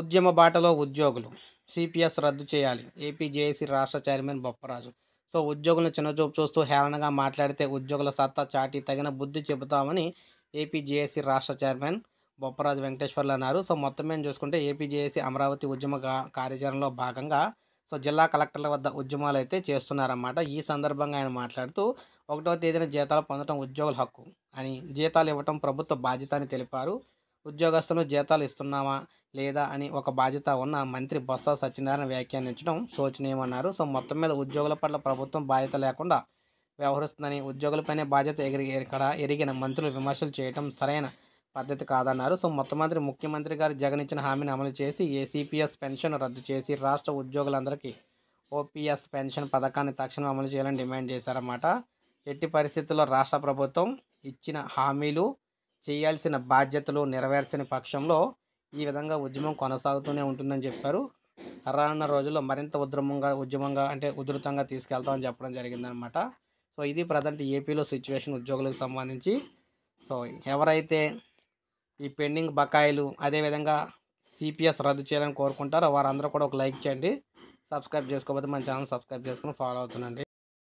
ఉద్యమ బాటలో ఉద్యోగులు సిపిఎస్ రద్దు చేయాలి ఏపీజేఏసీ రాష్ట్ర చైర్మన్ బొప్పరాజు సో ఉద్యోగులను చిన్నచూపు చూస్తూ హేళనగా మాట్లాడితే ఉద్యోగుల సత్తా చాటి తగిన బుద్ధి చెబుతామని ఏపీజేఏసీ రాష్ట్ర చైర్మన్ బొప్పరాజు వెంకటేశ్వర్లు అన్నారు సో మొత్తం మేము చూసుకుంటే ఏపీజేఏసీ అమరావతి ఉద్యమ కార్యాచరణలో భాగంగా సో జిల్లా కలెక్టర్ల వద్ద ఉద్యమాలు అయితే చేస్తున్నారన్నమాట ఈ సందర్భంగా ఆయన మాట్లాడుతూ ఒకటవ తేదీన జీతాలు పొందడం ఉద్యోగుల హక్కు అని జీతాలు ఇవ్వటం ప్రభుత్వ బాధ్యత అని తెలిపారు ఉద్యోగస్తులు జీతాలు ఇస్తున్నామా లేదా అని ఒక బాధ్యత ఉన్న మంత్రి బొత్స సత్యనారాయణ వ్యాఖ్యానించడం శోచనీయమన్నారు సో మొత్తం మీద ఉద్యోగుల పట్ల ప్రభుత్వం బాధ్యత లేకుండా వ్యవహరిస్తుందని ఉద్యోగులపైనే బాధ్యత ఎగిరి ఎక్కడ ఎరిగిన మంత్రులు విమర్శలు చేయడం సరైన పద్ధతి కాదన్నారు సో మొట్టమొదటి ముఖ్యమంత్రి గారు జగన్ ఇచ్చిన హామీని అమలు చేసి ఏసీపీఎస్ పెన్షన్ రద్దు చేసి రాష్ట్ర ఉద్యోగులందరికీ ఓపీఎస్ పెన్షన్ పథకాన్ని తక్షణం అమలు చేయాలని డిమాండ్ చేశారన్నమాట ఎట్టి పరిస్థితుల్లో రాష్ట్ర ప్రభుత్వం ఇచ్చిన హామీలు చేయాల్సిన బాధ్యతలు నెరవేర్చని పక్షంలో ఈ విధంగా ఉద్యమం కొనసాగుతూనే ఉంటుందని చెప్పారు రానున్న రోజుల్లో మరింత ఉద్రమంగా ఉద్యమంగా అంటే ఉధృతంగా తీసుకెళ్తామని చెప్పడం జరిగిందనమాట సో ఇది ప్రజెంట్ ఏపీలో సిచ్యువేషన్ ఉద్యోగులకు సంబంధించి సో ఎవరైతే ఈ పెండింగ్ బకాయిలు అదేవిధంగా సిపిఎస్ రద్దు చేయాలని కోరుకుంటారో వారందరూ కూడా ఒక లైక్ చేయండి సబ్స్క్రైబ్ చేసుకోకపోతే మన ఛానల్ సబ్స్క్రైబ్ చేసుకుని ఫాలో అవుతుందండి